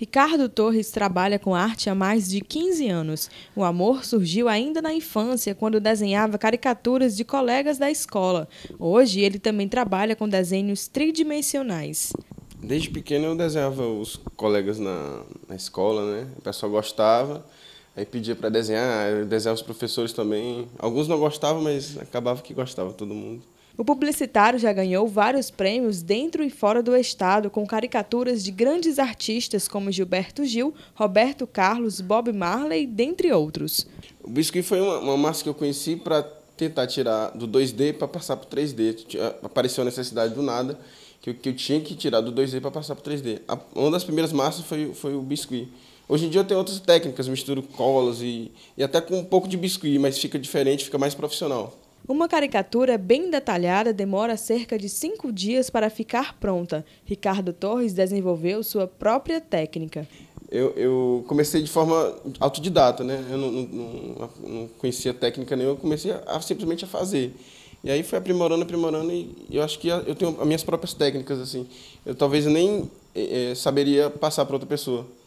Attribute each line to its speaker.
Speaker 1: Ricardo Torres trabalha com arte há mais de 15 anos. O amor surgiu ainda na infância, quando desenhava caricaturas de colegas da escola. Hoje, ele também trabalha com desenhos tridimensionais.
Speaker 2: Desde pequeno eu desenhava os colegas na, na escola, né? O pessoal gostava, aí pedia para desenhar, eu desenhava os professores também. Alguns não gostavam, mas acabava que gostava todo mundo.
Speaker 1: O publicitário já ganhou vários prêmios dentro e fora do estado, com caricaturas de grandes artistas como Gilberto Gil, Roberto Carlos, Bob Marley, dentre outros. O
Speaker 2: Biscuit foi uma, uma massa que eu conheci para tentar tirar do 2D para passar para 3D. Apareceu a necessidade do nada que eu, que eu tinha que tirar do 2D para passar para 3D. A, uma das primeiras massas foi, foi o Biscuit. Hoje em dia eu tenho outras técnicas, misturo colas e, e até com um pouco de biscuit, mas fica diferente, fica mais profissional.
Speaker 1: Uma caricatura bem detalhada demora cerca de cinco dias para ficar pronta. Ricardo Torres desenvolveu sua própria técnica.
Speaker 2: Eu, eu comecei de forma autodidata, né? Eu não, não, não conhecia técnica nenhuma, eu comecei a, a, simplesmente a fazer. E aí foi aprimorando, aprimorando, e eu acho que eu tenho as minhas próprias técnicas, assim. Eu talvez nem é, saberia passar para outra pessoa.